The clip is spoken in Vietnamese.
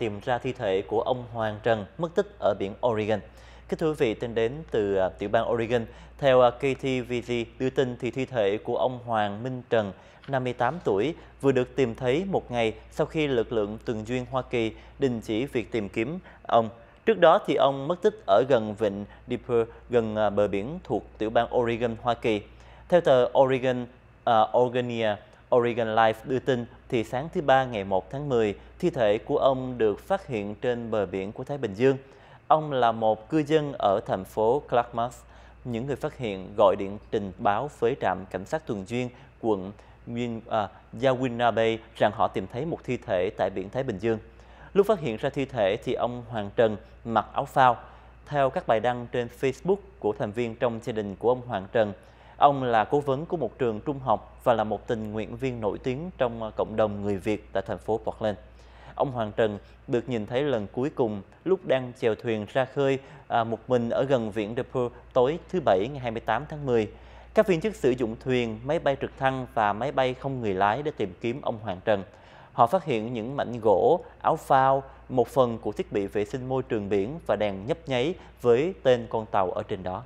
tìm ra thi thể của ông Hoàng Trần mất tích ở biển Oregon. Kính thưa quý vị, tin đến từ à, tiểu bang Oregon, theo à, KTVZ đưa tin thì thi thể của ông Hoàng Minh Trần, 58 tuổi, vừa được tìm thấy một ngày sau khi lực lượng tuần duyên Hoa Kỳ đình chỉ việc tìm kiếm ông. Trước đó thì ông mất tích ở gần vịnh Dipper, gần à, bờ biển thuộc tiểu bang Oregon, Hoa Kỳ. Theo tờ Oregon uh, Organia, Oregon Life đưa tin thì sáng thứ Ba ngày 1 tháng 10, thi thể của ông được phát hiện trên bờ biển của Thái Bình Dương. Ông là một cư dân ở thành phố Clackamas. Những người phát hiện gọi điện trình báo với trạm cảnh sát tuần duyên quận à, Yawina Bay rằng họ tìm thấy một thi thể tại biển Thái Bình Dương. Lúc phát hiện ra thi thể thì ông Hoàng Trần mặc áo phao. Theo các bài đăng trên Facebook của thành viên trong gia đình của ông Hoàng Trần, Ông là cố vấn của một trường trung học và là một tình nguyện viên nổi tiếng trong ờ, cộng đồng người Việt tại thành phố Portland. Ông Hoàng Trần được nhìn thấy lần cuối cùng lúc đang chèo thuyền ra khơi à, một mình ở gần viện De tối thứ Bảy ngày 28 tháng 10. Các viên chức sử dụng thuyền, máy bay trực thăng và máy bay không người lái để tìm kiếm ông Hoàng Trần. Họ phát hiện những mảnh gỗ, áo phao, một phần của thiết bị vệ sinh môi trường biển và đèn nhấp nháy với tên con tàu ở trên đó.